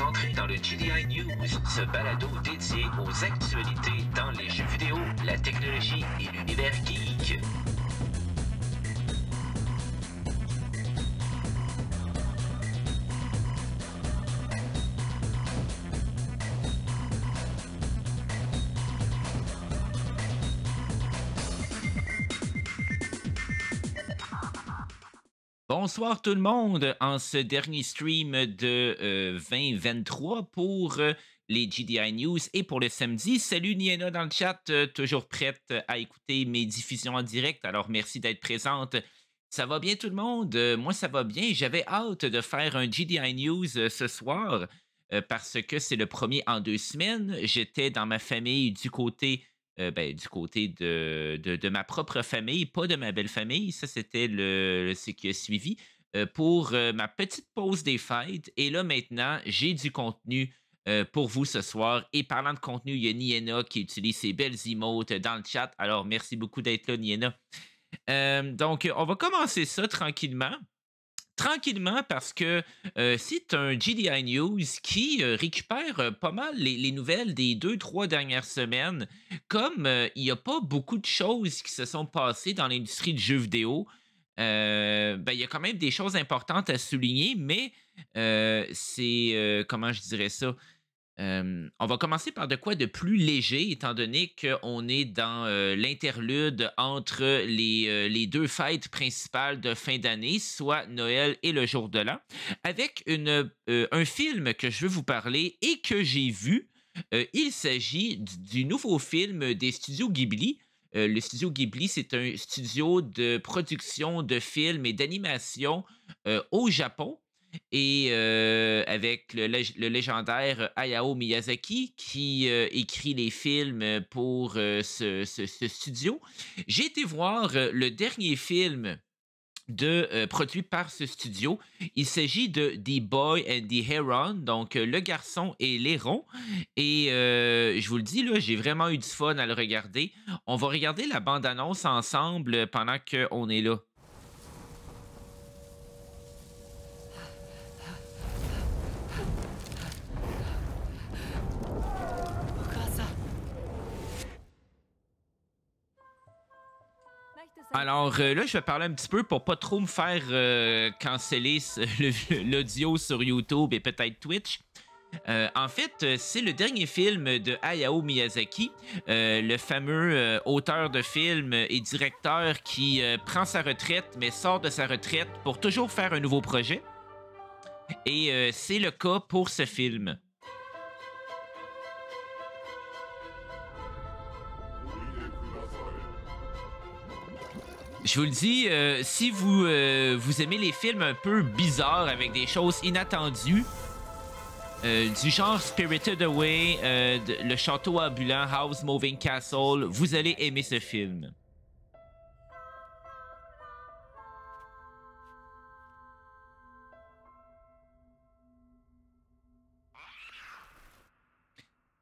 entrez dans le GDI News, ce balado dédié aux actualités dans les jeux vidéo, la technologie et l'univers geek. bonsoir tout le monde en ce dernier stream de 2023 euh, pour euh, les GDI News et pour le samedi. Salut Niena dans le chat, euh, toujours prête à écouter mes diffusions en direct. Alors merci d'être présente. Ça va bien tout le monde? moi ça va bien. J'avais hâte de faire un GDI News ce soir parce que c'est le premier en deux semaines. J'étais dans ma famille du côté euh, ben, du côté de, ma propre famille, pas de ma belle famille. Ça, c'était le, ce qui a suivi euh, pour euh, ma petite pause des fêtes. Et là, maintenant, j'ai du contenu pour vous ce soir. Et parlant de contenu, il y a Niena qui utilise ses belles emotes dans le chat. Alors, merci beaucoup d'être là, Niena. donc, on va commencer ça tranquillement tranquillement parce que c'est euh, un GDI News qui euh, récupère euh, pas mal les, nouvelles des deux, trois dernières semaines. Comme il n'y a pas beaucoup de choses qui se sont passées dans l'industrie de jeu vidéo, ben, il y a quand même des choses importantes à souligner, mais c'est, comment je dirais ça, on va commencer par de quoi de plus léger, étant donné qu'on est dans euh, l'interlude entre euh, les, deux fêtes principales de fin d'année, soit Noël et le jour de l'an, avec euh, un film que je veux vous parler et que j'ai vu. il s'agit du, nouveau film des studios Ghibli. le studio Ghibli, c'est un studio de production de films et d'animation au Japon et avec le, légendaire Hayao Miyazaki qui écrit les films pour ce, studio. J'ai été voir le dernier film de, produit par ce studio. Il s'agit de The Boy and the Heron, donc Le Garçon et l'Héron. Et je vous le dis, j'ai vraiment eu du fun à le regarder. On va regarder la bande-annonce ensemble pendant qu'on est là. Alors euh, là, je vais parler un petit peu pour pas trop me faire euh, canceller l'audio sur YouTube et peut-être Twitch. Euh, en fait, c'est le dernier film de Hayao Miyazaki, le fameux auteur de films et directeur qui prend sa retraite mais sort de sa retraite pour toujours faire un nouveau projet. Et c'est le cas pour ce film. Je vous le dis, euh, si vous, euh, vous aimez les films un peu bizarres avec des choses inattendues, euh, du genre Spirited Away, Le Château ambulant, House Moving Castle, vous allez aimer ce film.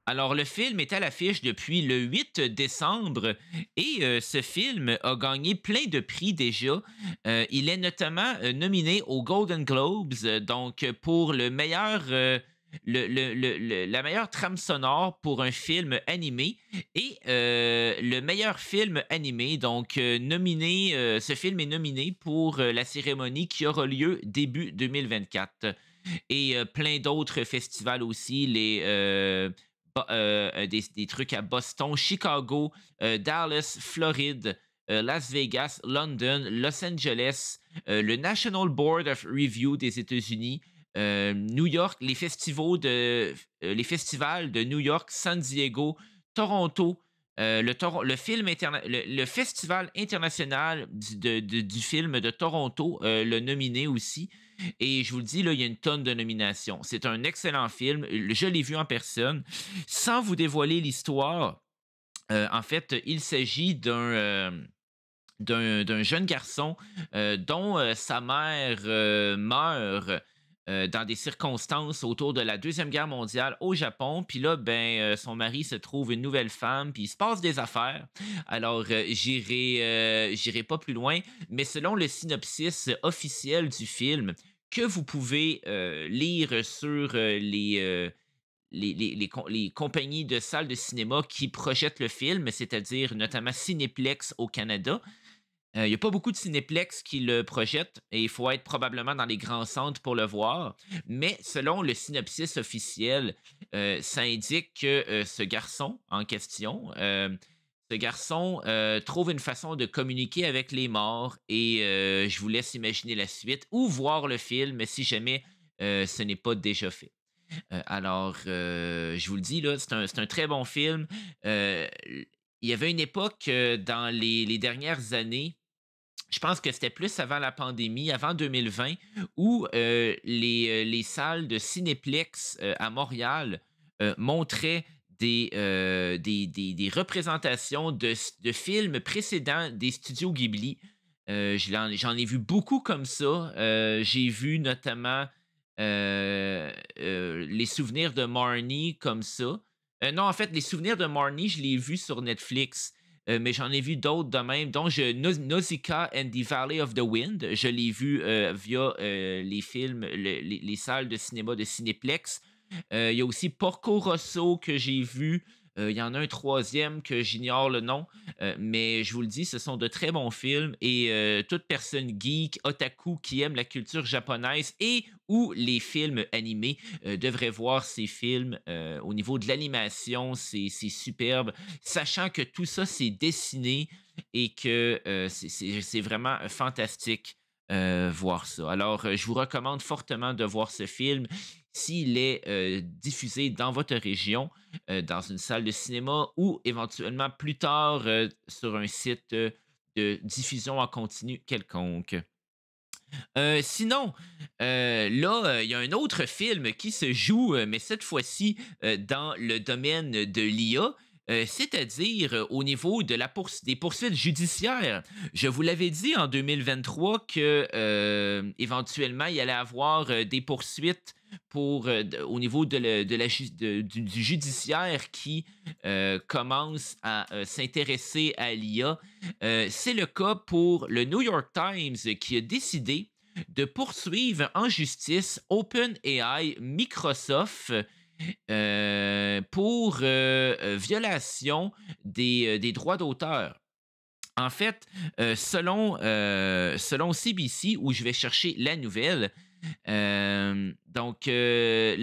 Alors, le film est à l'affiche depuis le 8 décembre et euh, ce film a gagné plein de prix déjà. Euh, il est notamment euh, nominé aux Golden Globes, donc pour le meilleur. la meilleure trame sonore pour un film animé et le meilleur film animé. Donc, nominé, ce film est nominé pour la cérémonie qui aura lieu début 2024. Et plein d'autres festivals aussi, les euh, des, trucs à Boston, Chicago, euh, Dallas, Floride, euh, Las Vegas, London, Los Angeles, le National Board of Review des États-Unis, New York, les, festivals de, les festivals de New York, San Diego, Toronto, le, le, film le, festival international du, du film de Toronto le nominé aussi. Et je vous le dis, là, il y a une tonne de nominations. C'est un excellent film. Je l'ai vu en personne. Sans vous dévoiler l'histoire, euh, en fait, il s'agit d'un... Euh, d'un jeune garçon euh, dont sa mère meurt euh, dans des circonstances autour de la Deuxième Guerre mondiale au Japon. Puis là, ben, euh, son mari se trouve une nouvelle femme, puis il se passe des affaires. Alors, euh, j'irai, pas plus loin, mais selon le synopsis officiel du film, que vous pouvez lire sur les les, compagnies de salles de cinéma qui projettent le film, c'est-à-dire notamment Cinéplex au Canada, euh, il n'y a pas beaucoup de cinéplex qui le projettent et il faut être probablement dans les grands centres pour le voir. Mais selon le synopsis officiel, ça euh, indique que euh, ce garçon en question, ce garçon trouve une façon de communiquer avec les morts et je vous laisse imaginer la suite ou voir le film si jamais ce n'est pas déjà fait. alors, je vous le dis, c'est un, un, très bon film il y avait une époque dans les dernières années je pense que c'était plus avant la pandémie, avant 2020, où euh, euh, les, salles de Cinéplex euh, à Montréal montraient des, des, représentations de, de, films précédents des studios Ghibli. J'en ai vu beaucoup comme ça. J'ai vu notamment Les souvenirs de Marnie comme ça. non, en fait, Les souvenirs de Marnie, je l'ai vu sur Netflix. Euh, mais j'en ai vu d'autres de même. dont je, Nausicaa and the Valley of the Wind, je l'ai vu euh, via euh, les films, les, les, salles de cinéma de Cinéplex. Il y a aussi Porco Rosso que j'ai vu euh, il y en a un troisième que j'ignore le nom, euh, mais je vous le dis, ce sont de très bons films et euh, toute personne geek, otaku qui aime la culture japonaise et ou les films animés devrait voir ces films au niveau de l'animation. C'est superbe, sachant que tout ça, c'est dessiné et que c'est vraiment fantastique. Euh, voir ça. Alors, euh, je vous recommande fortement de voir ce film s'il est euh, diffusé dans votre région, dans une salle de cinéma ou éventuellement plus tard sur un site de diffusion en continu quelconque. sinon, là, il y a un autre film qui se joue, mais cette fois-ci dans le domaine de l'IA. Euh, c'est-à-dire euh, au niveau de la des poursuites judiciaires. Je vous l'avais dit en 2023 que euh, éventuellement il allait avoir des poursuites pour au niveau du, judiciaire qui commence à s'intéresser à l'IA. C'est le cas pour le New York Times qui a décidé de poursuivre en justice OpenAI, Microsoft euh, pour euh, euh, violation des, droits d'auteur. En fait, selon, selon CBC, où je vais chercher la nouvelle, donc la,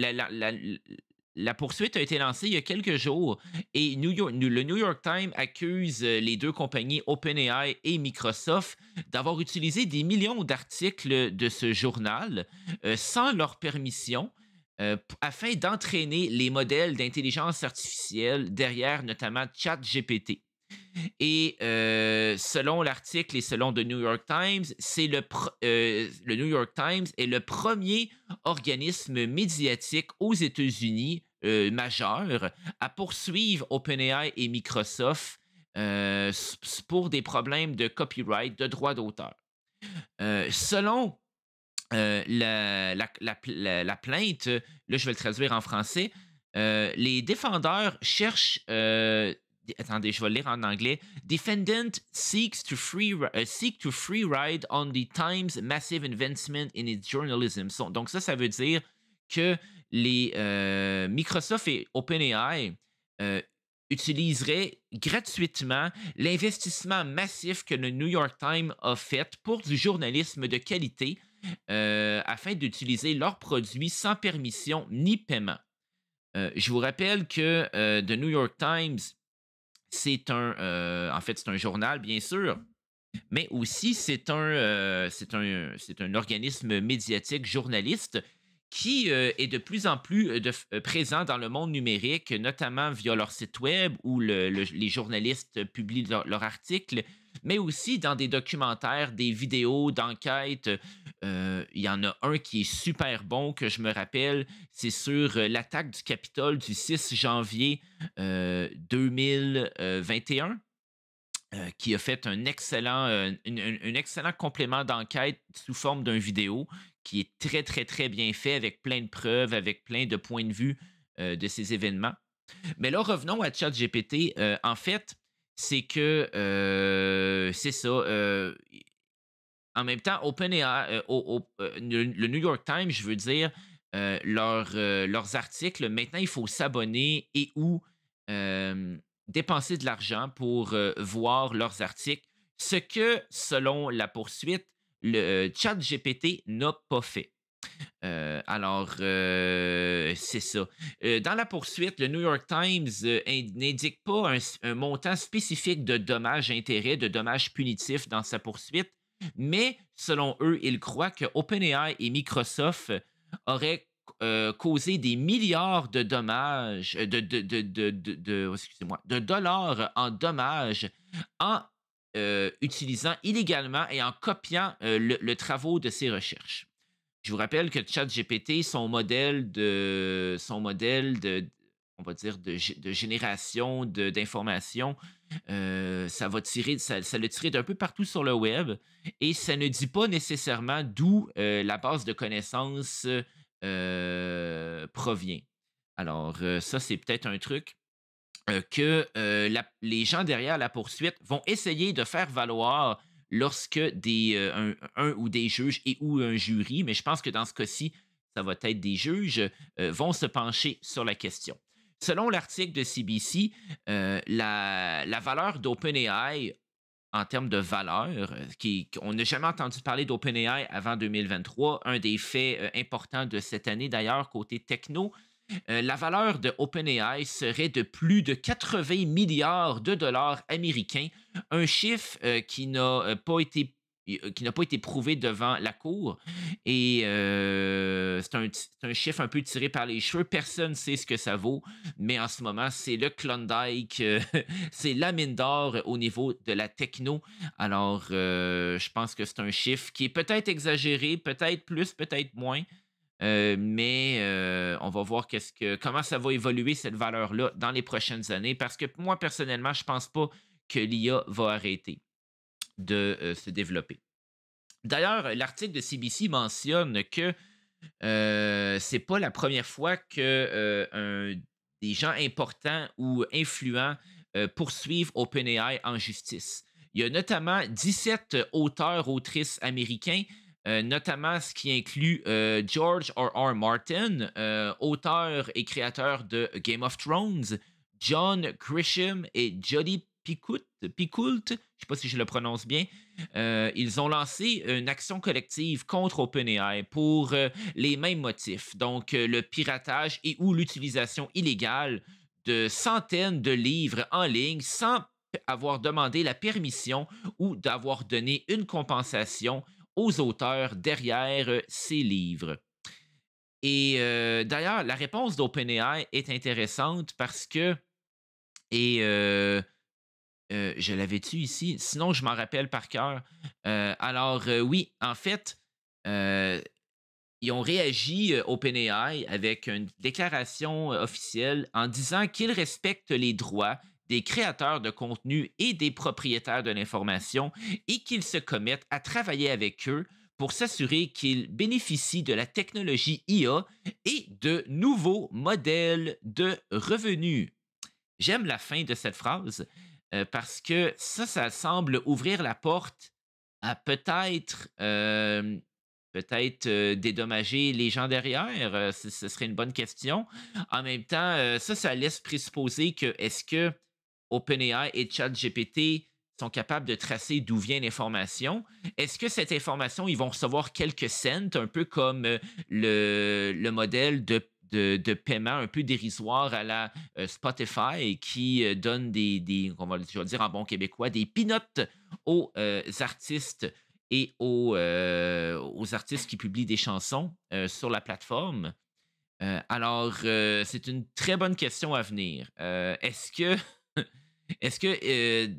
poursuite a été lancée il y a quelques jours et le New York Times accuse les deux compagnies OpenAI et Microsoft d'avoir utilisé des millions d'articles de ce journal sans leur permission euh, afin d'entraîner les modèles d'intelligence artificielle derrière notamment ChatGPT. Et euh, selon l'article et selon The New York Times, c'est le, euh, le New York Times est le premier organisme médiatique aux États-Unis majeur à poursuivre OpenAI et Microsoft pour des problèmes de copyright, de droit d'auteur. selon euh, la, plainte, euh, là je vais le traduire en français, euh, les défendeurs cherchent, attendez, je vais le lire en anglais, Defendant seeks to free, seek to free ride on the Times' massive investment in its journalism. Donc ça, ça veut dire que les Microsoft et OpenAI utiliseraient gratuitement l'investissement massif que le New York Times a fait pour du journalisme de qualité euh, afin d'utiliser leurs produits sans permission ni paiement. Euh, je vous rappelle que euh, The New York Times, c'est un, en fait, c'est un journal, bien sûr, mais aussi c'est un, un organisme médiatique journaliste qui euh, est de plus en plus euh, euh, présent dans le monde numérique, notamment via leur site web où les journalistes publient leurs articles, mais aussi dans des documentaires, des vidéos d'enquête. il y en a un qui est super bon que je me rappelle, c'est sur l'attaque du Capitole du 6 janvier 2021 qui a fait un excellent, un excellent complément d'enquête sous forme d'un vidéo qui est très, très, très bien fait, avec plein de preuves, avec plein de points de vue euh, de ces événements. Mais là, revenons à ChatGPT. Euh, en fait, c'est que euh, c'est ça. en même temps, OpenAI, le New York Times, je veux dire, leurs articles, maintenant, il faut s'abonner et ou dépenser de l'argent pour voir leurs articles. Ce que, selon la poursuite, le chat GPT n'a pas fait. Euh, alors, euh, c'est ça. Euh, dans la poursuite, le New York Times n'indique pas un, montant spécifique de dommages-intérêts, de dommages punitifs dans sa poursuite, mais selon eux, ils croient que OpenAI et Microsoft auraient causé des milliards de dommages, de, de, de, de, de excusez de dollars en dommages en euh, utilisant illégalement et en copiant euh, le, travail travaux de ses recherches. Je vous rappelle que ChatGPT, son modèle de, son modèle de, on va dire, de, génération d'informations, euh, ça va tirer, ça, le tire d'un peu partout sur le web et ça ne dit pas nécessairement d'où la base de connaissances provient. Alors, ça, c'est peut-être un truc. Euh, que euh, les gens derrière la poursuite vont essayer de faire valoir lorsque des, euh, un, ou des juges et ou un jury, mais je pense que dans ce cas-ci, ça va être des juges, vont se pencher sur la question. Selon l'article de CBC, la, la, valeur d'OpenAI en termes de valeur, qui, on n'a jamais entendu parler d'OpenAI avant 2023, un des faits importants de cette année d'ailleurs côté techno, euh, la valeur de OpenAI serait de plus de 80 milliards de dollars américains, un chiffre euh, qui n'a euh, pas été qui n'a pas été prouvé devant la cour. Et c'est un, chiffre un peu tiré par les cheveux. Personne ne sait ce que ça vaut, mais en ce moment, c'est le Klondike, c'est la mine d'or au niveau de la techno. Alors, je pense que c'est un chiffre qui est peut-être exagéré, peut-être plus, peut-être moins, euh, mais euh, on va voir comment ça va évoluer cette valeur-là dans les prochaines années, parce que moi, personnellement, je ne pense pas que l'IA va arrêter de euh, se développer. D'ailleurs, l'article de CBC mentionne que ce n'est pas la première fois que des gens importants ou influents poursuivent OpenAI en justice. Il y a notamment 17 auteurs, autrices américains euh, notamment ce qui inclut George euh, George R. Martin, euh, auteur et créateur de Game of Thrones, John Grisham et Jody Picoult, je ne sais pas si je le prononce bien, ils ont lancé une action collective contre OpenAI pour les mêmes motifs, donc le piratage et ou l'utilisation illégale de centaines de livres en ligne sans avoir demandé la permission ou d'avoir donné une compensation aux auteurs derrière euh, ces livres. Et euh, d'ailleurs, la réponse d'OpenAI est intéressante parce que, et euh, je l'avais-tu ici, sinon je m'en rappelle par cœur. alors oui, en fait, ils ont réagi, OpenAI, avec une déclaration officielle en disant qu'ils respectent les droits des créateurs de contenu et des propriétaires de l'information et qu'ils se commettent à travailler avec eux pour s'assurer qu'ils bénéficient de la technologie IA et de nouveaux modèles de revenus. J'aime la fin de cette phrase euh, parce que ça, ça semble ouvrir la porte à peut-être euh, peut-être euh, dédommager les gens derrière? ce, serait une bonne question. En même temps, ça, ça laisse présupposer que est-ce que OpenAI et ChatGPT sont capables de tracer d'où vient l'information. Est-ce que cette information, ils vont recevoir quelques cents, un peu comme euh, le, modèle de, paiement un peu dérisoire à la euh, Spotify qui euh, donne des, on va dire en bon québécois, des pinotes aux artistes et aux, aux, artistes qui publient des chansons sur la plateforme. alors, c'est une très bonne question à venir. Est-ce que est-ce que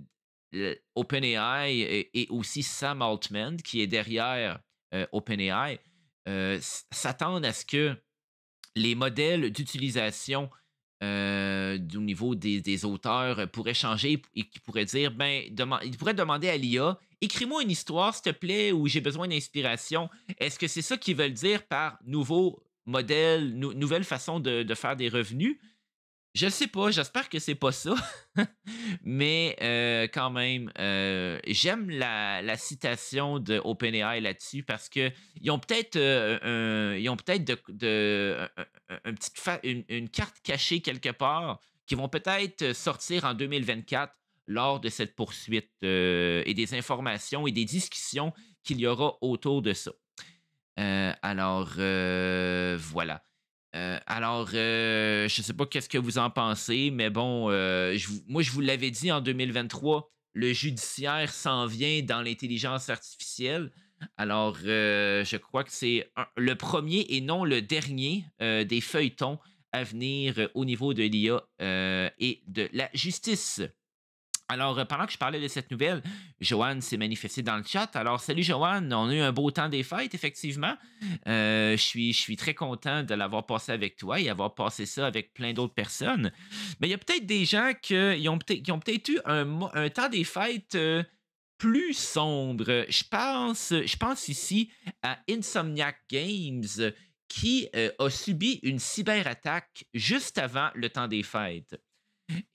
OpenAI et, aussi Sam Altman, qui est derrière OpenAI, s'attendent à ce que les modèles d'utilisation au niveau des, auteurs pourraient changer et qui pourraient dire ben, il pourrait demander à l'IA écris-moi une histoire, s'il te plaît, ou j'ai besoin d'inspiration. Est-ce que c'est ça qu'ils veulent dire par nouveau modèle, nouvelles nouvelle façon de, faire des revenus je ne sais pas, j'espère que c'est pas ça. Mais euh, quand même, euh, j'aime la, citation de OpenAI là-dessus parce qu'ils ont peut-être euh, ils ont peut-être de, une, carte cachée quelque part qui vont peut-être sortir en 2024 lors de cette poursuite et des informations et des discussions qu'il y aura autour de ça. alors voilà. Euh, alors, euh, je ne sais pas qu'est-ce que vous en pensez, mais bon, euh, moi, je vous l'avais dit en 2023, le judiciaire s'en vient dans l'intelligence artificielle. Alors, je crois que c'est le premier et non le dernier des feuilletons à venir au niveau de l'IA et de la justice. Alors, euh, pendant que je parlais de cette nouvelle, Joanne s'est manifestée dans le chat. Alors, salut Joanne, on a eu un beau temps des fêtes, effectivement. Euh, je, suis, je suis très content de l'avoir passé avec toi et avoir passé ça avec plein d'autres personnes. Mais il y a peut-être des gens que, qui ont peut-être eu un, temps des fêtes euh, plus sombre. Je pense, je pense ici à Insomniac Games qui a subi une cyberattaque juste avant le temps des fêtes.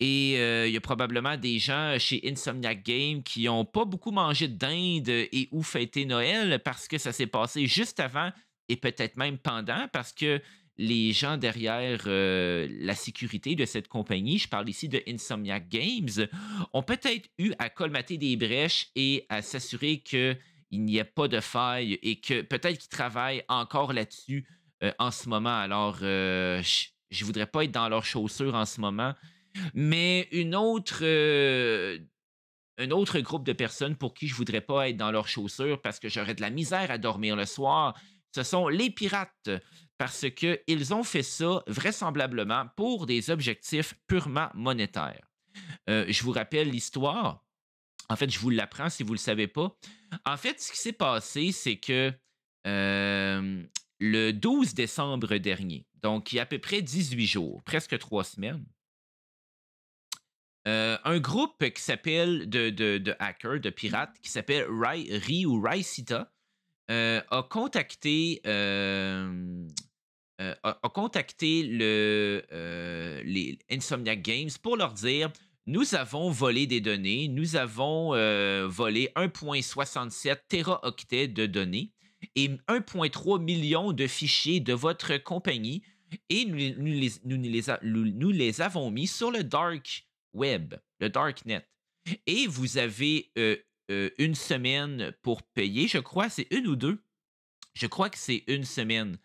Et euh, il y a probablement des gens chez Insomniac Games qui n'ont pas beaucoup mangé de dinde et ou fêté Noël parce que ça s'est passé juste avant et peut-être même pendant parce que les gens derrière euh, la sécurité de cette compagnie, je parle ici de Insomniac Games, ont peut-être eu à colmater des brèches et à s'assurer qu'il n'y ait pas de faille et que peut-être qu'ils travaillent encore là-dessus euh, en ce moment. Alors, je ne voudrais pas être dans leurs chaussures en ce moment mais une autre, euh, un autre groupe de personnes pour qui je voudrais pas être dans leurs chaussures parce que j'aurais de la misère à dormir le soir, ce sont les pirates parce qu'ils ont fait ça vraisemblablement pour des objectifs purement monétaires. Euh, je vous rappelle l'histoire. En fait, je vous l'apprends si vous ne le savez pas. En fait, ce qui s'est passé, c'est que le 12 décembre dernier, donc il y a à peu près 18 jours, presque trois semaines, euh, un groupe qui s'appelle de, de, de, hackers, de pirates, qui s'appelle Rai, Ri ou Ricita, euh, a contacté, euh, a, contacté le, les Insomniac Games pour leur dire nous avons volé des données, nous avons volé 1,67 teraoctets de données et 1,3 millions de fichiers de votre compagnie et nous, les, nous les avons mis sur le dark Web, le Darknet. Et vous avez une semaine pour payer. Je crois c'est une ou deux. Je crois que c'est une semaine.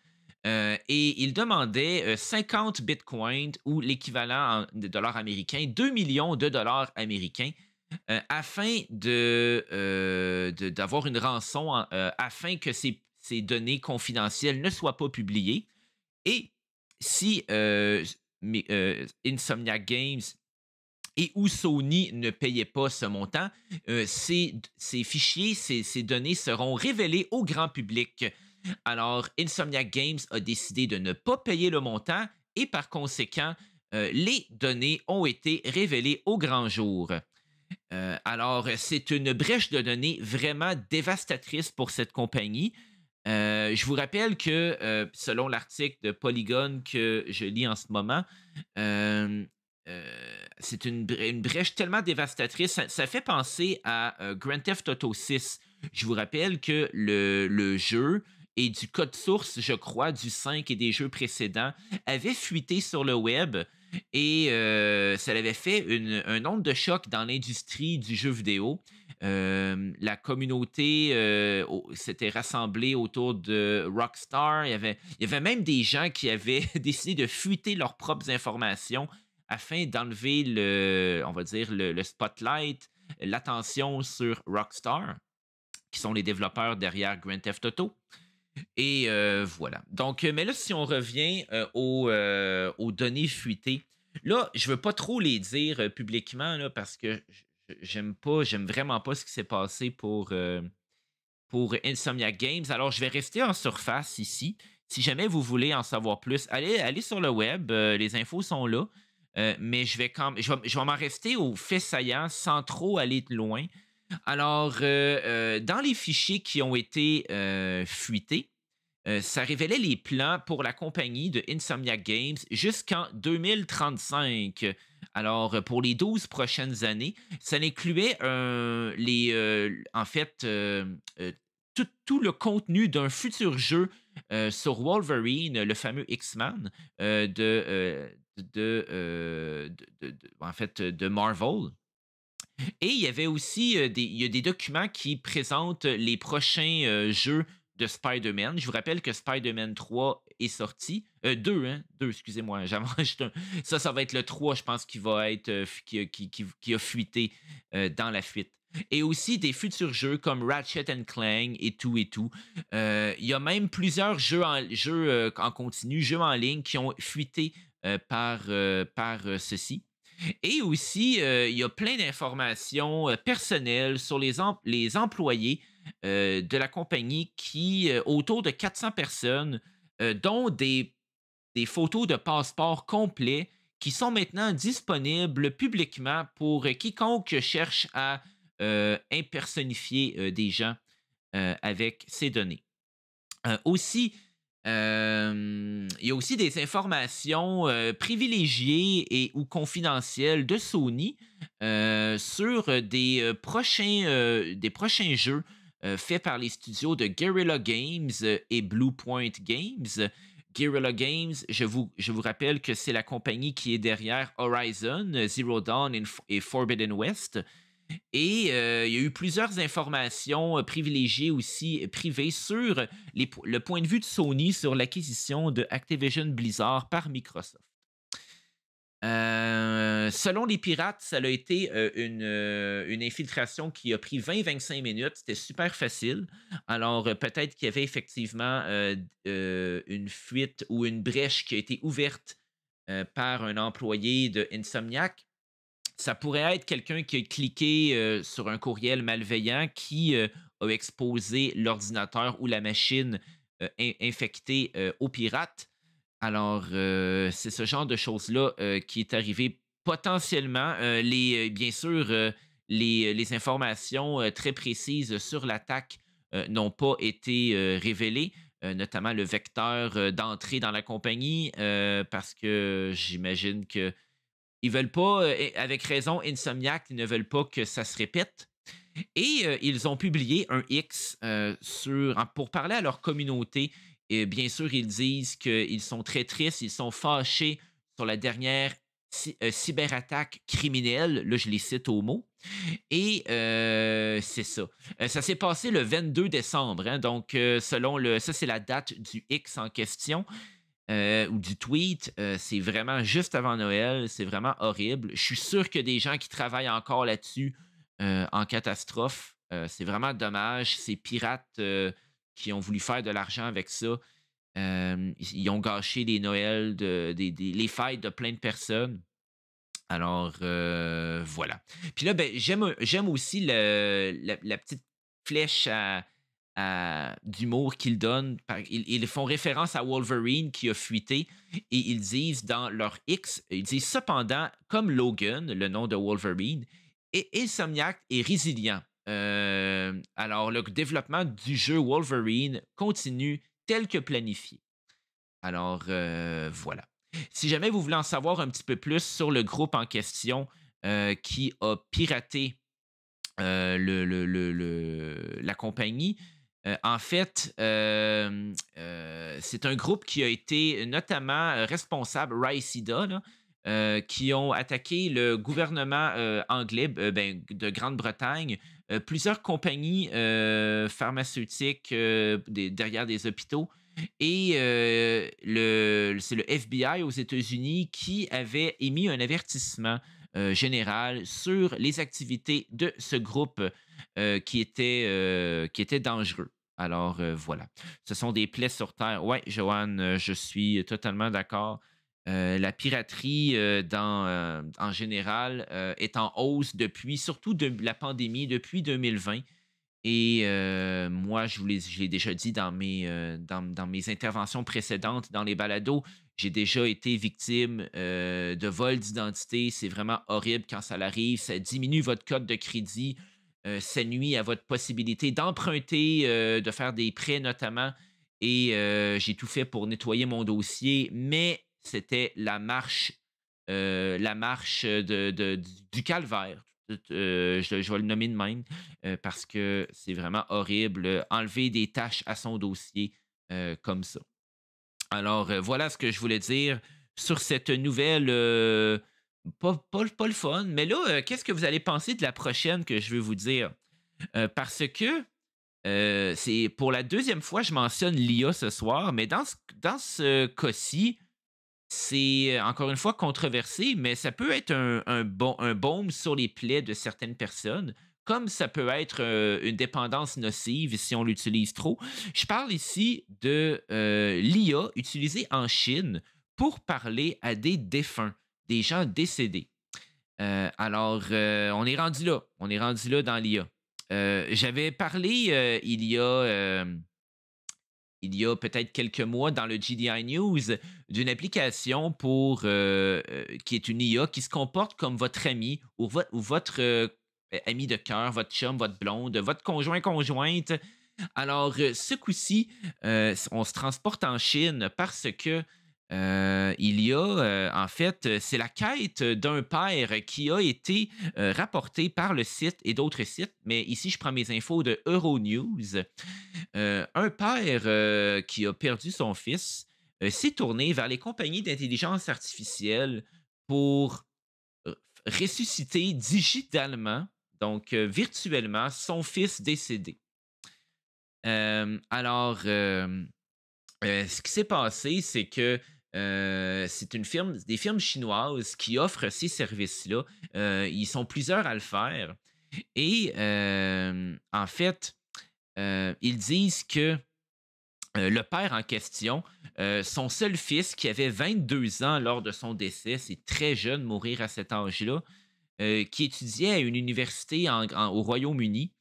et il demandait 50 bitcoins ou l'équivalent en dollars américains, 2 millions de dollars américains, afin d'avoir de, une rançon, afin que ces, ces, données confidentielles ne soient pas publiées. Et si Insomniac Insomnia Games et où Sony ne payait pas ce montant, euh, ces, fichiers, ces, données seront révélées au grand public. Alors, Insomniac Games a décidé de ne pas payer le montant et par conséquent, euh, les données ont été révélées au grand jour. Euh, alors, c'est une brèche de données vraiment dévastatrice pour cette compagnie. je vous rappelle que, selon l'article de Polygon que je lis en ce moment, euh, c'est une, brèche tellement dévastatrice. Ça, fait penser à euh, Grand Theft Auto 6. Je vous rappelle que le, jeu et du code source, je crois, du 5 et des jeux précédents, avait fuité sur le web et euh, ça avait fait un nombre de choc dans l'industrie du jeu vidéo. la communauté s'était rassemblée autour de Rockstar. avait, il y avait même des gens qui avaient décidé de fuiter leurs propres informations afin d'enlever le, on va dire, le, spotlight, l'attention sur Rockstar, qui sont les développeurs derrière Grand Theft Auto. Et euh, voilà. Donc, euh, mais là, si on revient euh, aux, données fuitées, là, je ne veux pas trop les dire publiquement là, parce que j'aime pas, j'aime vraiment pas ce qui s'est passé pour, pour Games. Alors, je vais rester en surface ici. Si jamais vous voulez en savoir plus, allez, allez sur le web, les infos sont là. Euh, mais je vais quand je vais, m'en rester au fait saillant sans trop aller de loin. Alors, euh, euh, dans les fichiers qui ont été fuités, ça révélait les plans pour la compagnie de Insomniac Games jusqu'en 2035. Alors, pour les 12 prochaines années, ça incluait les, en fait tout, le contenu d'un futur jeu sur Wolverine, le fameux X-Man, de, euh, de, en fait, de Marvel. Et il y avait aussi des, documents qui présentent les prochains jeux de Spider-Man. Je vous rappelle que Spider-Man 3 est sorti. 2, euh, hein? 2, excusez-moi. Un... Ça, ça va être le 3, je pense, qui va être qui, a fuité dans la fuite. Et aussi des futurs jeux comme Ratchet Clank et tout et tout. Euh, il y a même plusieurs jeux en, jeux, en continu, jeux en ligne qui ont fuité euh, par, euh, par euh, ceci. Et aussi, il y a plein d'informations personnelles sur les, les employés de la compagnie qui, autour de 400 personnes, dont des, photos de passeport complets qui sont maintenant disponibles publiquement pour quiconque cherche à impersonnifier des gens avec ces données. aussi, euh, il y a aussi des informations euh, privilégiées et ou confidentielles de Sony euh, sur des prochains, des prochains jeux faits par les studios de Guerrilla Games et Bluepoint Games. Guerrilla Games, je vous, je vous rappelle que c'est la compagnie qui est derrière Horizon, Zero Dawn et Forbidden West. Et il y a eu plusieurs informations privilégiées aussi privées sur le point de vue de Sony sur l'acquisition de Activision Blizzard par Microsoft. selon les pirates, ça a été une, une, infiltration qui a pris 20-25 minutes. C'était super facile. Alors, peut-être qu'il y avait effectivement une fuite ou une brèche qui a été ouverte par un employé de Insomniac ça pourrait être quelqu'un qui a cliqué euh, sur un courriel malveillant qui euh, a exposé l'ordinateur ou la machine euh, infectée aux pirates. Alors, c'est ce genre de choses-là qui est arrivé potentiellement. les, bien sûr, les, informations très précises sur l'attaque n'ont pas été révélées notamment le vecteur d'entrée dans la compagnie, parce que j'imagine que ils veulent pas, euh, avec raison, Insomniac, ils ne veulent pas que ça se répète. Et euh, ils ont publié un X euh, sur, pour parler à leur communauté. Et bien sûr, ils disent qu'ils sont très tristes, ils sont fâchés sur la dernière cyberattaque criminelle. Là, je les cite au mot. Et c'est ça. ça s'est passé le 22 décembre. Hein, donc, selon le. Ça, c'est la date du X en question. Euh, ou du tweet, euh, c'est vraiment juste avant Noël, c'est vraiment horrible. Je suis sûr que des gens qui travaillent encore là-dessus euh, en catastrophe, c'est vraiment dommage. Ces pirates qui ont voulu faire de l'argent avec ça, ils ont gâché les Noëls, les fêtes de plein de personnes. Alors voilà. Puis là, ben, j'aime aussi la, petite flèche à, d'humour qu'ils donnent. Ils, font référence à Wolverine qui a fuité et ils disent dans leur X, ils disent cependant, comme Logan, le nom de Wolverine, est Insomniac et résilient. Euh, alors, le développement du jeu Wolverine continue tel que planifié. Alors, euh, voilà. Si jamais vous voulez en savoir un petit peu plus sur le groupe en question euh, qui a piraté le, la compagnie, euh, en fait, euh, euh, c'est un groupe qui a été notamment responsable, RICIDA, qui ont attaqué le gouvernement anglais ben, de Grande-Bretagne, plusieurs compagnies pharmaceutiques derrière des hôpitaux. Et c'est le FBI aux États-Unis qui avait émis un avertissement euh, général sur les activités de ce groupe euh, qui, était, euh, qui était dangereux. Alors voilà, ce sont des plaies sur terre. Oui, Joanne, je suis totalement d'accord. la piraterie dans, en général est en hausse depuis, surtout de la pandémie, depuis 2020. Et euh, moi, je vous l'ai déjà dit dans mes, euh, dans, mes interventions précédentes, dans les balados, j'ai déjà été victime euh, de vols d'identité. C'est vraiment horrible quand ça arrive. Ça diminue votre code de crédit. ça nuit à votre possibilité d'emprunter, de faire des prêts notamment. Et j'ai tout fait pour nettoyer mon dossier, mais c'était la marche, la marche du calvaire, euh, je, vais le nommer de même euh, parce que c'est vraiment horrible. Enlever des tâches à son dossier euh, comme ça. Alors, voilà ce que je voulais dire sur cette nouvelle. Pas, pas, pas, le fun, mais là, qu'est-ce que vous allez penser de la prochaine que je vais vous dire? parce que c'est pour la deuxième fois, je mentionne l'IA ce soir, mais dans dans ce cas-ci, c'est euh, encore une fois controversé, mais ça peut être un, bon, un baume sur les plaies de certaines personnes comme ça peut être euh, une dépendance nocive si on l'utilise trop. Je parle ici de euh, l'IA utilisée en Chine pour parler à des défunts, des gens décédés. alors, on est rendu là, on est rendu là dans l'IA. J'avais parlé il y a il y a peut-être quelques mois dans le GDI News d'une application pour euh, euh, qui est une IA qui se comporte comme votre ami ou, votre euh, ami de cœur, votre chum, votre blonde, votre conjoint, conjointe. Alors, ce coup-ci, on se transporte en Chine parce que euh, il y a, euh, en fait, euh, c'est la quête d'un père qui a été rapporté par le site et d'autres sites, mais ici je prends mes infos de Euronews. un père qui a perdu son fils s'est tourné vers les compagnies d'intelligence artificielle pour ressusciter digitalement, donc virtuellement, son fils décédé. alors, ce qui s'est passé, c'est que euh, c'est une firme, des firmes chinoises qui offrent ces services-là. Euh, ils sont plusieurs à le faire. Et euh, en fait, ils disent que le père en question, son seul fils qui avait 22 ans lors de son décès, c'est très jeune mourir à cet âge-là, qui étudiait à une université au Royaume-Uni,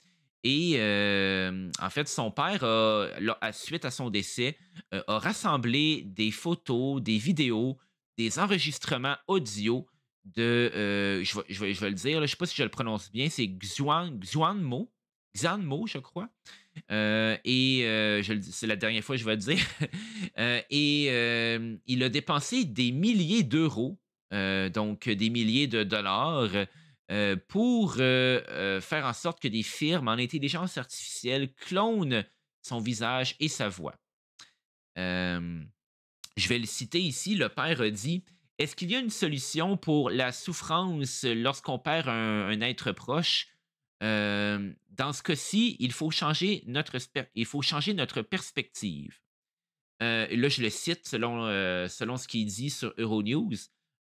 et euh, en fait, son père, a, suite à son décès, euh, a rassemblé des photos, des vidéos, des enregistrements audio de, euh, je, vais, le dire, je ne sais pas si je le prononce bien, c'est Xuan, Xuanmo, Mo, je crois. et c'est la dernière fois que je vais le dire. et il a dépensé des milliers d'euros, donc des milliers de dollars, euh, pour euh, euh, faire en sorte que des firmes en intelligence artificielle clonent son visage et sa voix. je vais le citer ici, le père a dit, est-ce qu'il y a une solution pour la souffrance lorsqu'on perd un, être proche? dans ce cas-ci, il, faut changer notre, il faut changer notre perspective. là, je le cite selon, selon ce qu'il dit sur Euronews.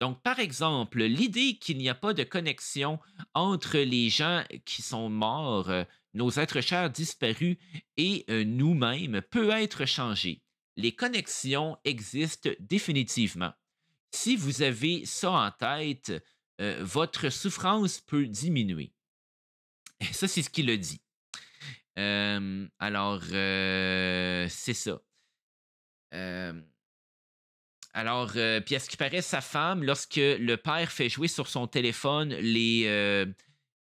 Donc, par exemple, l'idée qu'il n'y a pas de connexion entre les gens qui sont morts, euh, nos êtres chers disparus et euh, nous-mêmes peut être changée. Les connexions existent définitivement. Si vous avez ça en tête, euh, votre souffrance peut diminuer. Ça, c'est ce qu'il a dit. alors, c'est ça. Alors, euh, puis à ce qui paraît, sa femme, lorsque le père fait jouer sur son téléphone les, euh,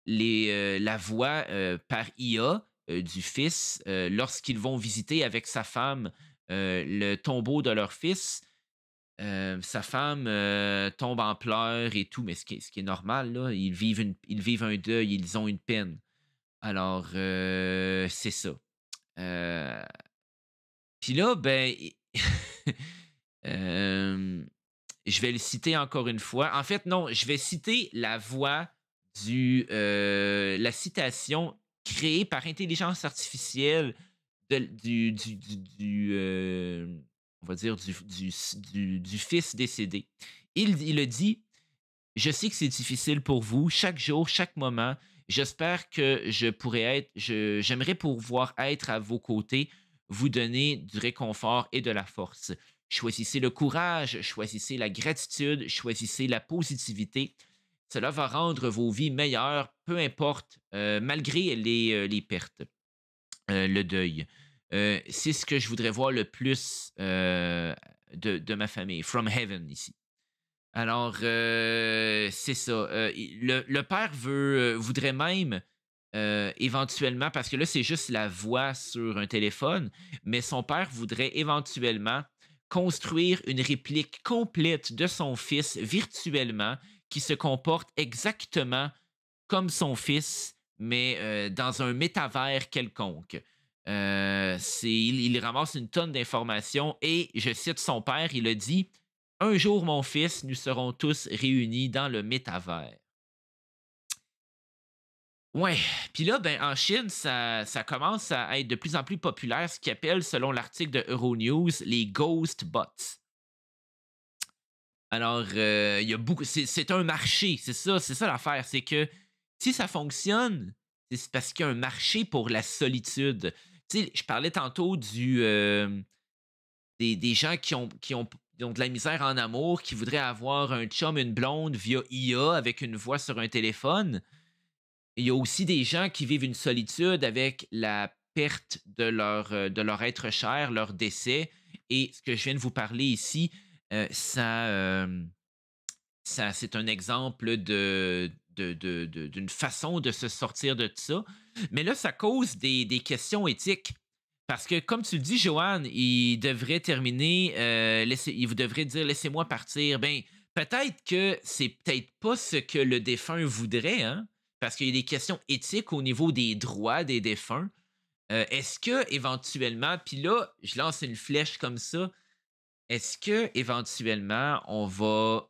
les, euh, la voix par IA du fils, lorsqu'ils vont visiter avec sa femme le tombeau de leur fils, sa femme tombe en pleurs et tout, mais ce qui, est, normal, là, ils, vivent ils vivent un deuil, ils ont une peine. Alors, c'est ça. Puis là, ben, je vais le citer encore une fois. En fait, non, je vais citer la voix du. la citation créée par intelligence artificielle du. du, du, on va dire du, fils décédé. Il, il dit Je sais que c'est difficile pour vous, chaque jour, chaque moment. J'espère que je pourrais être. J'aimerais pouvoir être à vos côtés, vous donner du réconfort et de la force. Choisissez le courage, choisissez la gratitude, choisissez la positivité. Cela va rendre vos vies meilleures, peu importe, euh, malgré les, euh, les pertes, euh, le deuil. c'est ce que je voudrais voir le plus de, ma famille, From Heaven ici. Alors, c'est ça. Le, père veut, voudrait même éventuellement, parce que là, c'est juste la voix sur un téléphone, mais son père voudrait éventuellement construire une réplique complète de son fils virtuellement qui se comporte exactement comme son fils, mais euh, dans un métavers quelconque. Euh, il, il, ramasse une tonne d'informations et, je cite son père, il le dit Un jour, mon fils, nous serons tous réunis dans le métavers. Ouais. Puis là, ben, en Chine, ça, commence à être de plus en plus populaire, ce qu'ils appellent, selon l'article de Euronews, les ghost bots. Alors, euh, y a beaucoup. C'est un marché, c'est ça, c'est ça l'affaire. C'est que si ça fonctionne, c'est parce qu'il y a un marché pour la solitude. Tu sais, je parlais tantôt du euh, des, gens qui ont, qui ont de la misère en amour, qui voudraient avoir un chum, une blonde via IA avec une voix sur un téléphone. Il y a aussi des gens qui vivent une solitude avec la perte de leur, euh, de leur être cher, leur décès. Et ce que je viens de vous parler ici, euh, ça, euh, ça c'est un exemple de, d'une façon de se sortir de ça. Mais là, ça cause des, questions éthiques. Parce que, comme tu le dis, Joanne, il devrait terminer, il vous devrait dire laissez-moi partir. Ben, peut-être que c'est peut-être pas ce que le défunt voudrait, hein? parce qu'il y a des questions éthiques au niveau des droits des défunts. Euh, est-ce que éventuellement, puis là, je lance une flèche comme ça, est-ce que éventuellement on va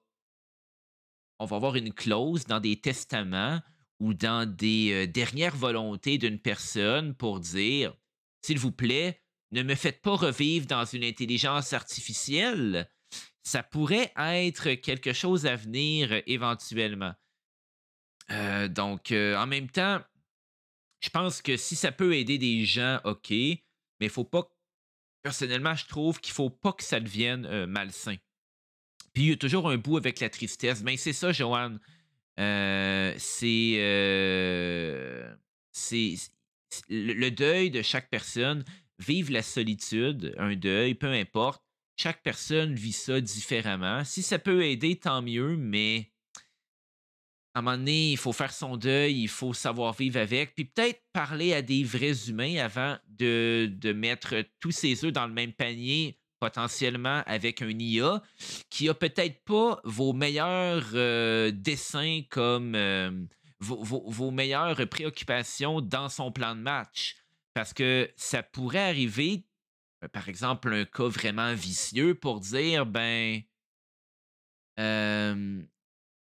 on va avoir une clause dans des testaments ou dans des euh, dernières volontés d'une personne pour dire s'il vous plaît, ne me faites pas revivre dans une intelligence artificielle. Ça pourrait être quelque chose à venir éventuellement. Euh, donc, euh, en même temps, je pense que si ça peut aider des gens, OK, mais il faut pas, personnellement, je trouve qu'il ne faut pas que ça devienne euh, malsain. Puis il y a toujours un bout avec la tristesse. Mais ben, c'est ça, Johan. c'est. c'est le deuil de chaque personne, Vive la solitude, un deuil, peu importe. Chaque personne vit ça différemment. Si ça peut aider, tant mieux, mais à un moment donné, il faut faire son deuil, il faut savoir vivre avec, puis peut-être parler à des vrais humains avant de, de mettre tous ses œufs dans le même panier potentiellement avec un IA qui a peut-être pas vos meilleurs euh, dessins comme euh, vos, meilleures préoccupations dans son plan de match. Parce que ça pourrait arriver, euh, par exemple, un cas vraiment vicieux pour dire, ben,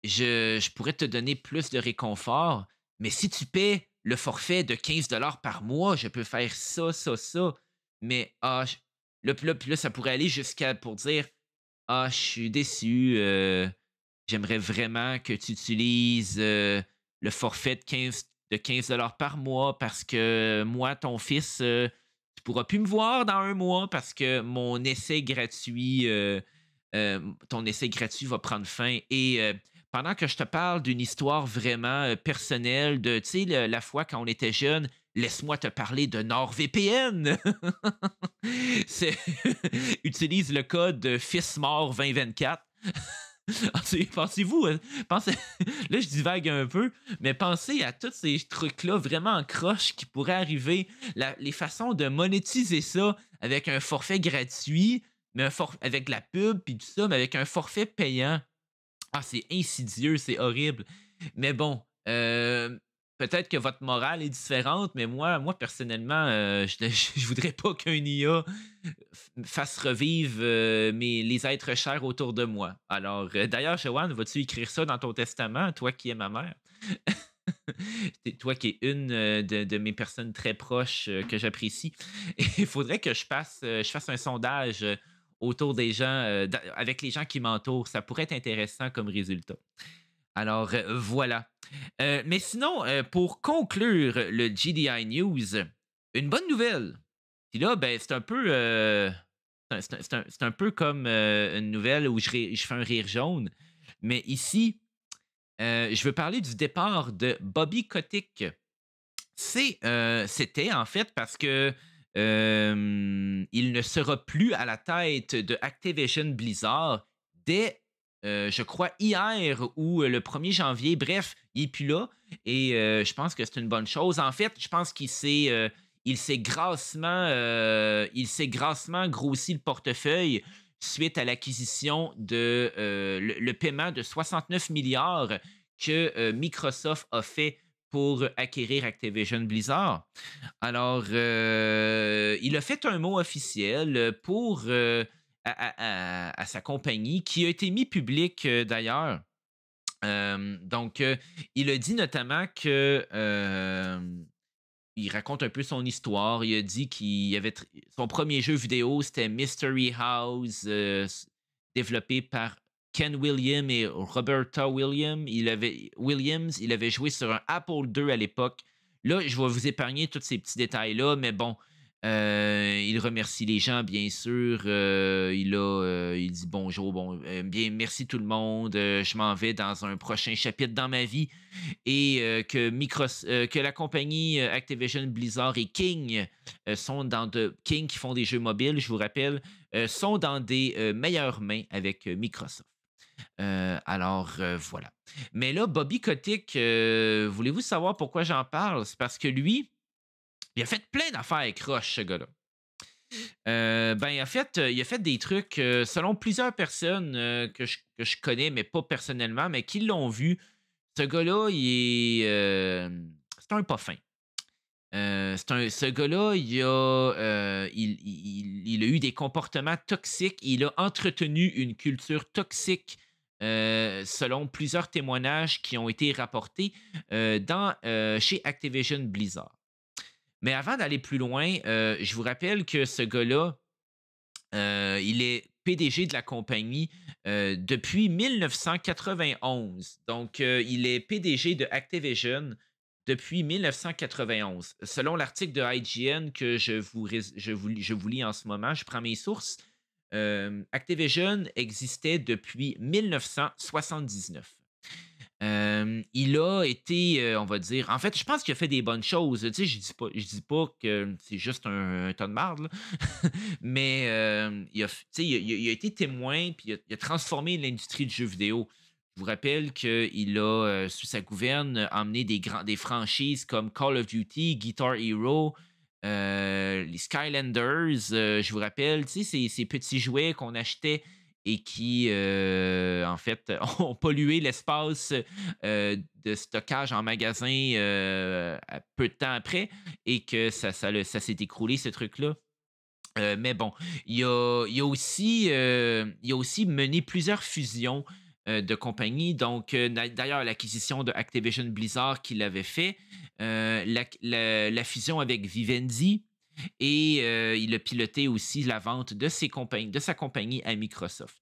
je, pourrais te donner plus de réconfort, mais si tu paies le forfait de 15 par mois, je peux faire ça, ça, ça. Mais ah, le plus, ça pourrait aller jusqu'à pour dire Ah, je suis déçu, euh, j'aimerais vraiment que tu utilises euh, le forfait de 15 de 15 par mois parce que moi, ton fils, tu euh, tu pourras plus me voir dans un mois parce que mon essai gratuit, ton essai gratuit va prendre fin et pendant que je te parle d'une histoire vraiment euh, personnelle de, tu sais, la, fois quand on était jeune, laisse-moi te parler de NordVPN. Utilise le code FISMORT2024. Ah, pensez-vous, hein, pensez, là je divague un peu, mais pensez à tous ces trucs-là vraiment en croche qui pourraient arriver, les façons de monétiser ça avec un forfait gratuit, mais avec la pub, puis tout ça, mais avec un forfait payant. Ah, c'est insidieux, c'est horrible. Mais bon, euh, peut-être que votre morale est différente, mais moi, moi personnellement, euh, je, ne voudrais pas qu'un IA fasse revivre euh, mes, les êtres chers autour de moi. Alors, d'ailleurs, Joanne, vas-tu écrire ça dans ton testament, toi qui es ma mère? toi qui es une de, de, mes personnes très proches que j'apprécie. Il faudrait que je, passe, je fasse un sondage autour des gens, euh, avec les gens qui m'entourent. Ça pourrait être intéressant comme résultat. Alors euh, voilà. Euh, mais sinon, pour conclure le GDI News, une bonne nouvelle. Puis là, ben, c'est un peu. c'est un, peu comme une nouvelle où je, je, fais un rire jaune. Mais ici, je veux parler du départ de Bobby Kotick. C'est, c'était en fait parce que euh, il ne sera plus à la tête de Activision Blizzard dès, euh, je crois, hier ou euh, le 1er janvier. Bref, il n'est plus là et je pense que c'est une bonne chose. En fait, je pense qu'il s'est, il s'est grassement, grossi le portefeuille suite à l'acquisition de le, paiement de 69 milliards que Microsoft a fait pour acquérir Activision Blizzard. Alors, euh, il a fait un mot officiel pour euh, à, sa compagnie qui a été mis public euh, d'ailleurs. donc, il a dit notamment que il raconte un peu son histoire. Il a dit qu'il avait son premier jeu vidéo, c'était Mystery House, développé par Ken Williams et Roberta Williams. Il avait, Williams, il avait joué sur un Apple II à l'époque. Là, je vais vous épargner tous ces petits détails-là, mais bon, euh, il remercie les gens, bien sûr. Euh, il, a, euh, il dit bonjour, bon, bien, merci tout le monde. je m'en vais dans un prochain chapitre dans ma vie. Et que, que la compagnie Activision, Blizzard et King sont dans de. King qui font des jeux mobiles, je vous rappelle, sont dans des meilleures mains avec Microsoft. Euh, alors euh, voilà. Mais là, Bobby Kotick, euh, voulez-vous savoir pourquoi j'en parle? C'est parce que lui, il a fait plein d'affaires avec Roche, ce gars-là. ben, il a, fait, il a fait des trucs, selon plusieurs personnes que je, connais, mais pas personnellement, mais qui l'ont vu. Ce gars-là, il est. c'est un pas fin. un, ce gars-là, il, il, a eu des comportements toxiques, il a entretenu une culture toxique euh, selon plusieurs témoignages qui ont été rapportés euh, euh, chez Activision Blizzard. Mais avant d'aller plus loin, je vous rappelle que ce gars-là, il est PDG de la compagnie depuis 1991. Donc, il est PDG de Activision depuis 1991. Selon l'article de IGN que je vous, vous, je vous lis en ce moment, je prends mes sources. Activision existait depuis 1979. il a été, on va dire, en fait, je pense qu'il a fait des bonnes choses. je dis pas, dis pas que c'est juste un, tas ton de marde, mais il, a, été témoin puis il a, transformé l'industrie du jeu vidéo. Je vous rappelle qu'il a, sous sa gouverne, emmené des, grands, des franchises comme Call of Duty, Guitar Hero, euh, les Skylanders, euh, je vous rappelle, tu ces, petits jouets qu'on achetait et qui, euh, en fait, ont pollué l'espace de stockage en magasin peu de temps après et que ça, s'est écroulé, ce truc-là. mais bon, il y a aussi mené plusieurs fusions euh, de compagnie. Donc, euh, d'ailleurs, l'acquisition de Activision Blizzard qu'il avait fait, euh, la, fusion avec Vivendi, et il a piloté aussi la vente de, ses de sa compagnie à Microsoft.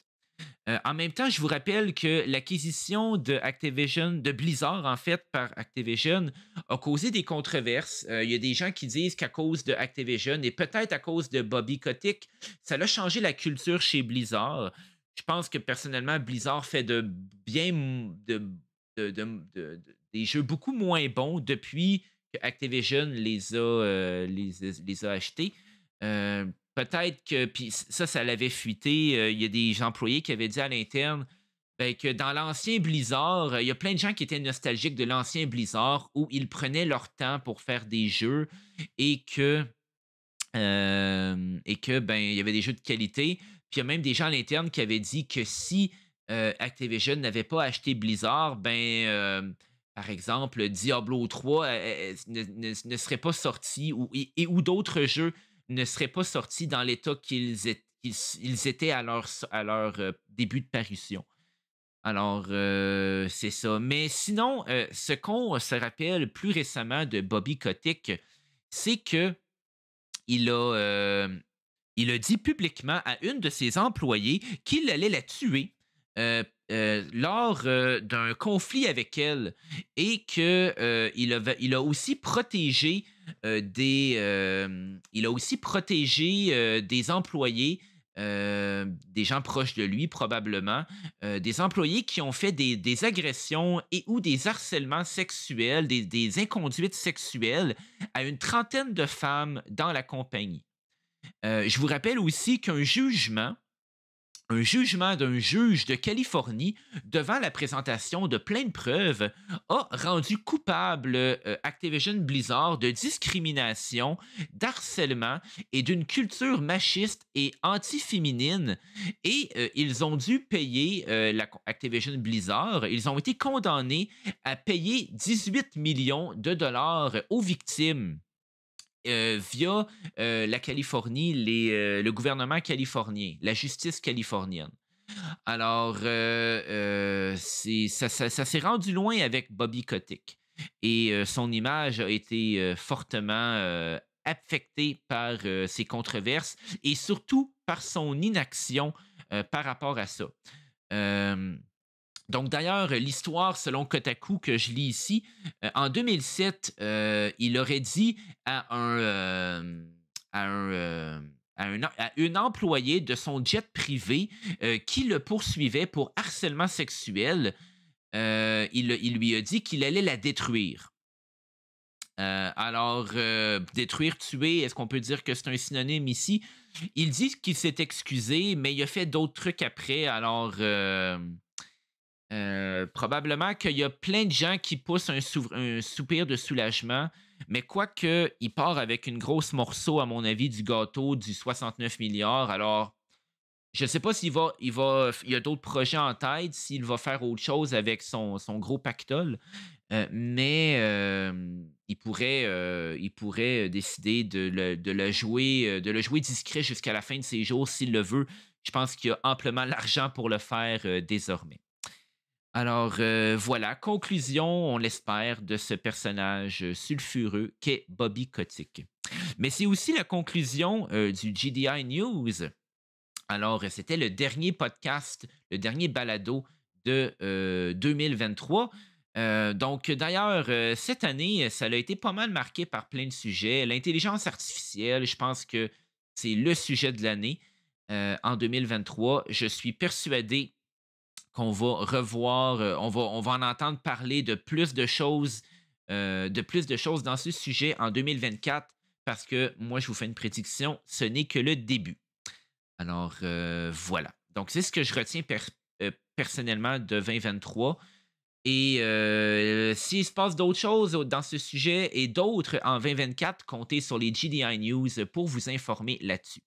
en même temps, je vous rappelle que l'acquisition de Activision, de Blizzard en fait par Activision, a causé des controverses. il y a des gens qui disent qu'à cause de Activision et peut-être à cause de Bobby Kotick, ça a changé la culture chez Blizzard je pense que personnellement, Blizzard fait de bien des jeux beaucoup moins bons depuis que Activision les a, euh, les, achetés. Euh, peut-être que, puis ça, ça l'avait fuité. Euh, il y a des employés qui avaient dit à l'interne ben, que dans l'ancien Blizzard, il y a plein de gens qui étaient nostalgiques de l'ancien Blizzard où ils prenaient leur temps pour faire des jeux et que, et que ben, il y avait des jeux de qualité il y a même des gens à l'interne qui avaient dit que si euh, Activision n'avait pas acheté Blizzard, ben, euh, par exemple, Diablo 3 euh, ne, serait pas sorti ou, et, ou d'autres jeux ne seraient pas sortis dans l'état qu'ils étaient, à leur, à leur début de parution. Alors, c'est ça. Mais sinon, ce qu'on se rappelle plus récemment de Bobby Kotick, c'est que il a, il a dit publiquement à une de ses employées qu'il allait la tuer euh, euh, lors euh, d'un conflit avec elle et qu'il a, aussi protégé des il a aussi protégé des employés des gens proches de lui probablement, des employés qui ont fait des, agressions et ou des harcèlements sexuels, des, des, inconduites sexuelles à une trentaine de femmes dans la compagnie. Euh, je vous rappelle aussi qu'un jugement, un jugement d'un juge de Californie devant la présentation de plein de preuves a rendu coupable euh, Activision Blizzard de discrimination, d'harcèlement et d'une culture machiste et anti-féminine et euh, ils ont dû payer la Activision Blizzard, ils ont été condamnés à payer 18 millions de dollars aux victimes. Euh, via euh, la Californie, euh, le gouvernement californien, la justice californienne. Alors, ça, s'est rendu loin avec Bobby Kotick et son image a été fortement affectée par ces controverses et surtout par son inaction par rapport à ça. Donc d'ailleurs, l'histoire selon Kotaku que je lis ici, euh, en 2007, euh, il aurait dit à un, euh, à, un, à, un, à une employée de son jet privé qui le poursuivait pour harcèlement sexuel, il, il, lui a dit qu'il allait la détruire. alors, détruire, tuer, est-ce qu'on peut dire que c'est un synonyme ici? Il dit qu'il s'est excusé, mais il a fait d'autres trucs après, alors... Euh, probablement qu'il y a plein de gens qui poussent un, soupir de soulagement, mais quoique, il part avec une grosse morceau, à mon avis, du gâteau du 69 milliards. Alors, je ne sais pas s'il va, il va, il y a d'autres projets en tête, s'il va faire autre chose avec son, gros pactole, euh, mais euh, il, pourrait, décider de le, jouer, de le jouer discret jusqu'à la fin de ses jours s'il le veut. Je pense qu'il y a amplement l'argent pour le faire désormais. Alors euh, voilà, conclusion, on l'espère, de ce personnage sulfureux qu'est Bobby Kotick. Mais c'est aussi la conclusion euh, du GDI News. Alors, c'était le dernier podcast, le dernier balado de 2023. Euh, donc, d'ailleurs, cette année, ça a été pas mal marqué par plein de sujets. L'intelligence artificielle, je pense que c'est le sujet de l'année en 2023. Je suis persuadé qu'on va revoir, euh, on, va, en entendre parler de plus de choses, euh, de plus de choses dans ce sujet en 2024, parce que moi, je vous fais une prédiction, ce n'est que le début. Alors euh, voilà. Donc, c'est ce que je retiens personnellement de 2023. Et euh, s'il se passe d'autres choses dans ce sujet et d'autres en 2024, comptez sur les GDI News pour vous informer là-dessus.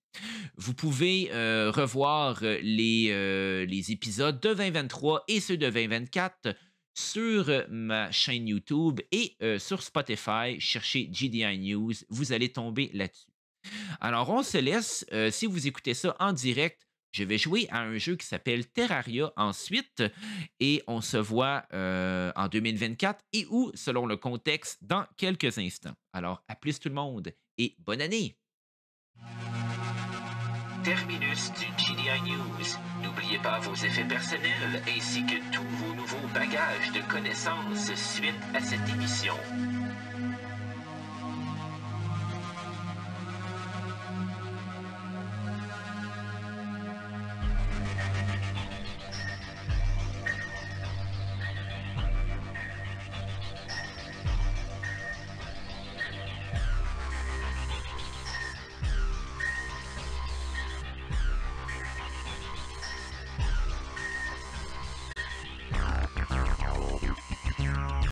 Vous pouvez euh, revoir euh, les épisodes de 2023 et ceux de 2024 sur ma chaîne YouTube et sur Spotify. Cherchez GDI News, vous allez tomber là-dessus. Alors, on se laisse. si vous écoutez ça en direct, je vais jouer à un jeu qui s'appelle Terraria ensuite et on se voit euh, en 2024 et ou, selon le contexte, dans quelques instants. Alors, à plus tout le monde et bonne année! Terminus du GDI News. N'oubliez pas vos effets personnels ainsi que tous vos nouveaux bagages de connaissances suite à cette émission.